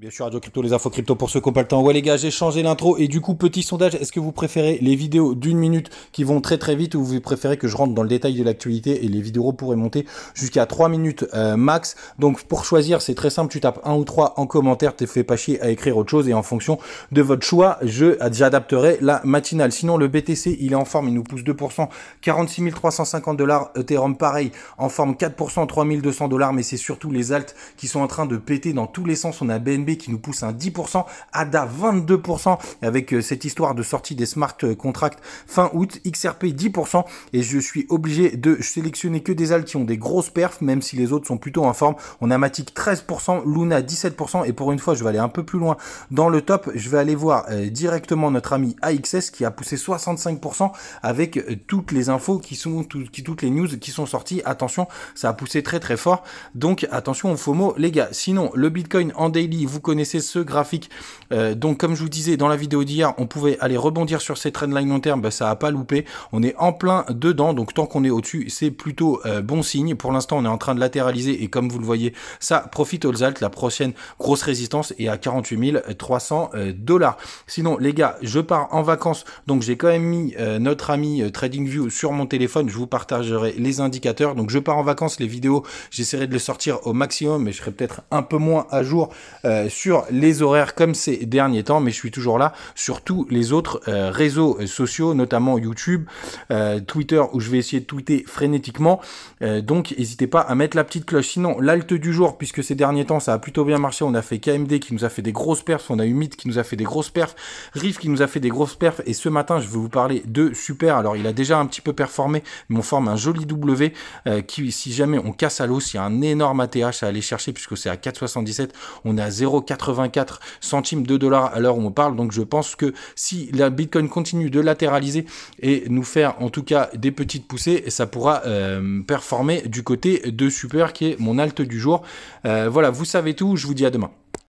Bien sûr, Radio Crypto, les infos crypto pour ceux qui pas le temps. Ouais les gars, j'ai changé l'intro et du coup, petit sondage, est-ce que vous préférez les vidéos d'une minute qui vont très très vite ou vous préférez que je rentre dans le détail de l'actualité et les vidéos pourraient monter jusqu'à 3 minutes euh, max. Donc pour choisir, c'est très simple, tu tapes 1 ou 3 en commentaire, t'es fait pas chier à écrire autre chose et en fonction de votre choix, je adapterai la matinale. Sinon, le BTC, il est en forme, il nous pousse 2%, 46 350 dollars, Ethereum pareil, en forme 4%, 3200 dollars, mais c'est surtout les altes qui sont en train de péter dans tous les sens. On a BNB qui nous pousse un 10%, ADA 22%, avec euh, cette histoire de sortie des smart euh, contracts fin août, XRP 10%, et je suis obligé de sélectionner que des alt qui ont des grosses perfs, même si les autres sont plutôt en forme. On a Matic 13%, Luna 17%, et pour une fois, je vais aller un peu plus loin dans le top, je vais aller voir euh, directement notre ami AXS qui a poussé 65% avec toutes les infos qui sont, qui, toutes les news qui sont sorties. Attention, ça a poussé très très fort. Donc attention au FOMO, les gars. Sinon, le Bitcoin en daily vous connaissez ce graphique. Euh, donc comme je vous disais dans la vidéo d'hier, on pouvait aller rebondir sur ces trend lines long terme, bah, ça a pas loupé. On est en plein dedans, donc tant qu'on est au-dessus, c'est plutôt euh, bon signe. Pour l'instant, on est en train de latéraliser et comme vous le voyez, ça profite aux altes. La prochaine grosse résistance est à 48 300 euh, dollars. Sinon, les gars, je pars en vacances, donc j'ai quand même mis notre ami trading view sur mon téléphone. Je vous partagerai les indicateurs. Donc je pars en vacances, les vidéos, j'essaierai de les sortir au maximum, mais je serai peut-être un peu moins à jour. Euh, sur les horaires comme ces derniers temps, mais je suis toujours là sur tous les autres euh, réseaux sociaux, notamment YouTube, euh, Twitter, où je vais essayer de tweeter frénétiquement. donc n'hésitez pas à mettre la petite cloche. Sinon, l'alte du jour, puisque ces derniers temps ça a plutôt bien marché, on a fait KMD qui nous a fait des grosses perfs, on a eu Myth qui nous a fait des grosses perfs, Riff qui nous a fait des grosses perfs, et ce matin je vais vous parler de Super. Alors il a déjà un petit peu performé, mais on forme un joli W qui, si jamais on casse à l'eau, s'il y a un énorme ATH à aller chercher, puisque c'est à 4,77, on est à 0 84 centimes de dollars à l'heure où on parle. Donc je pense que si la Bitcoin continue de latéraliser et nous faire en tout cas des petites poussées, ça pourra euh, performer du côté de Super qui est mon halte du jour. Euh, voilà, vous savez tout, je vous dis à demain.